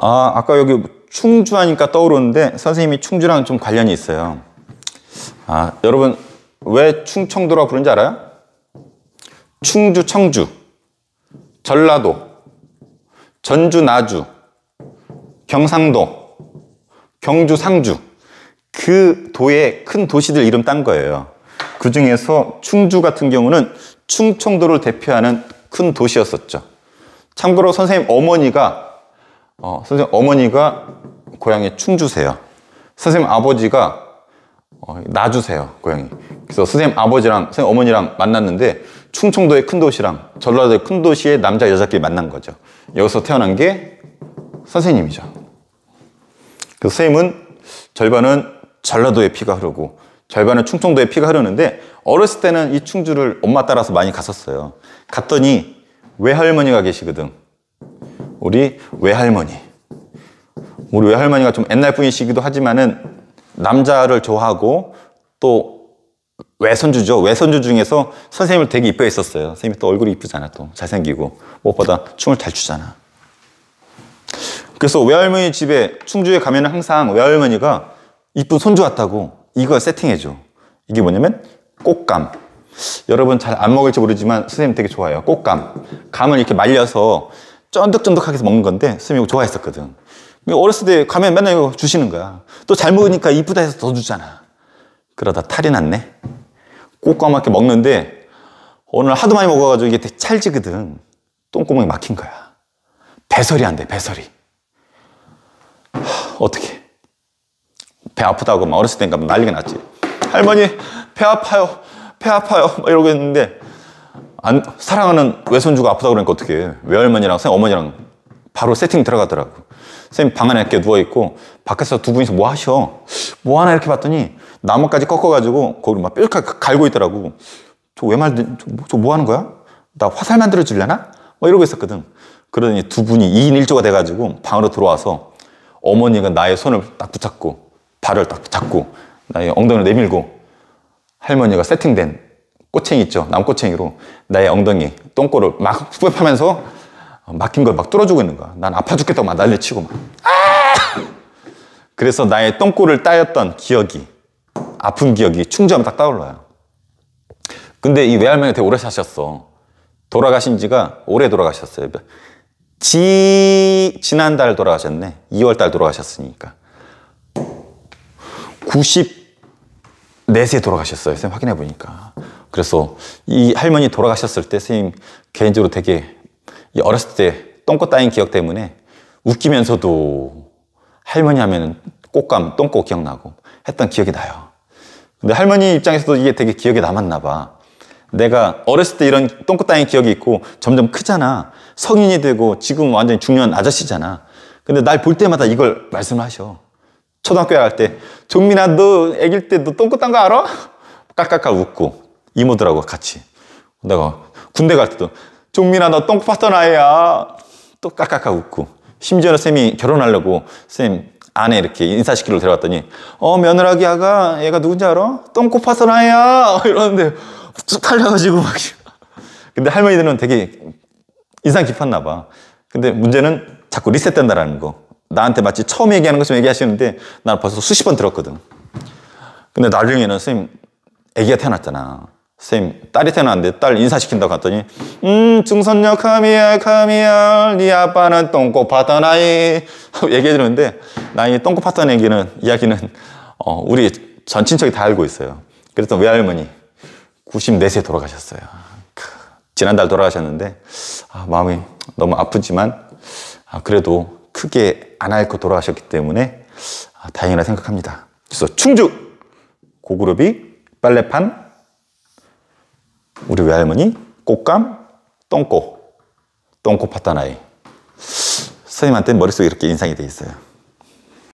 아, 아까 여기 충주하니까 떠오르는데 선생님이 충주랑 좀 관련이 있어요. 아, 여러분 왜 충청도라고 그런지 알아요? 충주, 청주, 전라도, 전주, 나주, 경상도, 경주, 상주 그 도의 큰 도시들 이름 딴 거예요. 그 중에서 충주 같은 경우는 충청도를 대표하는 큰 도시였었죠. 참고로 선생님 어머니가 어, 선생님 어머니가 고양이 충주세요. 선생님 아버지가 어, 놔주세요 고양이 그래서 선생님 아버지랑 선생님 어머니랑 만났는데 충청도의 큰 도시랑 전라도의 큰 도시의 남자 여자끼리 만난 거죠 여기서 태어난 게 선생님이죠 그 선생님은 절반은 전라도의 피가 흐르고 절반은 충청도의 피가 흐르는데 어렸을 때는 이 충주를 엄마 따라서 많이 갔었어요 갔더니 외할머니가 계시거든 우리 외할머니. 우리 외할머니가 좀 옛날 분이시기도 하지만은 남자를 좋아하고 또 외손주죠. 외손주 중에서 선생님을 되게 이뻐 했었어요. 선생님이 또 얼굴이 이쁘잖아. 또 잘생기고. 무엇보다 춤을 잘 추잖아. 그래서 외할머니 집에 충주에 가면 항상 외할머니가 이쁜 손주 왔다고 이거 세팅해줘. 이게 뭐냐면 꽃감. 여러분 잘 안 먹을지 모르지만 선생님 되게 좋아해요. 꽃감. 감을 이렇게 말려서 쫀득쫀득하게 해서 먹는 건데 스님이 좋아했었거든. 어렸을 때 가면 맨날 이거 주시는 거야. 또 잘 먹으니까 이쁘다 해서 더 주잖아. 그러다 탈이 났네. 꼬까맣게 먹는데 오늘 하도 많이 먹어가지고 이게 찰지거든. 똥구멍이 막힌 거야. 배설이 안 돼, 배설이. 어떻게? 배 아프다고 막 어렸을 때니까 난리가 났지. 할머니, 배 아파요. 배 아파요. 막 이러고 있는데 안, 사랑하는 외손주가 아프다 그러니까 어떻게 해. 외할머니랑 선 어머니랑 바로 세팅 들어가더라고. 선생님 방 안에 이렇게 누워있고, 밖에서 두 분이서 뭐 하셔? 뭐 하나 이렇게 봤더니, 나뭇가지 꺾어가지고, 거기막 뾰족하게 갈고 있더라고. 저왜 말, 저뭐 뭐 하는 거야? 나 화살 만들어 주려나? 뭐 이러고 있었거든. 그러더니 두 분이 2인 1조가 돼가지고 방으로 들어와서 어머니가 나의 손을 딱 붙잡고 발을 딱잡고 나의 엉덩이를 내밀고 할머니가 세팅된 꼬챙이 있죠. 나꼬챙이로 나의 엉덩이, 똥꼬를 막 후벼파면서 막힌 걸 막 뚫어주고 있는 거야. 난 아파 죽겠다고 막 난리 치고 막. 아! 그래서 나의 똥꼬를 따였던 기억이, 아픈 기억이 충전하딱 떠올라요. 근데 이 외할머니 되게 오래 사셨어. 돌아가신 지가 오래 돌아가셨어요. 지, 지난달 돌아가셨네. 2월달 돌아가셨으니까. 90, 4시에 돌아가셨어요. 선생님 확인해 보니까. 그래서 이 할머니 돌아가셨을 때 선생님 개인적으로 되게 어렸을 때 똥꼬 따인 기억 때문에 웃기면서도 할머니 하면 꽃감, 똥꼬 기억나고 했던 기억이 나요. 근데 할머니 입장에서도 이게 되게 기억에 남았나 봐. 내가 어렸을 때 이런 똥꼬 따인 기억이 있고 점점 크잖아. 성인이 되고 지금 완전히 중년 아저씨잖아. 근데 날 볼 때마다 이걸 말씀하셔. 초등학교에 갈 때 종민아 너 애길 때너 똥끝딴 거 알아? 깔깔깔 웃고 이모들하고 같이 내가 군대 갈 때도 종민아 너똥 팠던 아이야 또 깔깔깔 웃고 심지어는 쌤이 결혼하려고 쌤 아내 이렇게 인사시키러 들어갔더니어 며느라기 아가 얘가 누군지 알아? 똥꼬 팠던 아이야 이러는데 쭉 탈려가지고 막 근데 할머니들은 되게 인상 깊었나 봐 근데 문제는 자꾸 리셋된다라는 거 나한테 마치 처음 얘기하는 것처럼 얘기하시는데 나 벌써 수십 번 들었거든. 근데 나중에는 선생님, 애기가 태어났잖아. 선생님, 딸이 태어났는데 딸 인사시킨다고 갔더니, 음, 중선녀, 카미야, 카미야, 네 아빠는 똥꼬 파던 아이. 얘기해 주는데, 나이 똥꼬 파던 얘기는, 이야기는, 어, 우리 전 친척이 다 알고 있어요. 그랬던 외할머니, 94세에 돌아가셨어요. 지난달 돌아가셨는데, 아, 마음이 너무 아프지만, 아, 그래도 크게 안 앓고 돌아가셨기 때문에 아, 다행이라 생각합니다. 그래서 충주 고구려비 빨래판 우리 외할머니 꽃감 똥꼬 똥꼬 파타나이 선생님한테 머릿속에 이렇게 인상이 돼 있어요.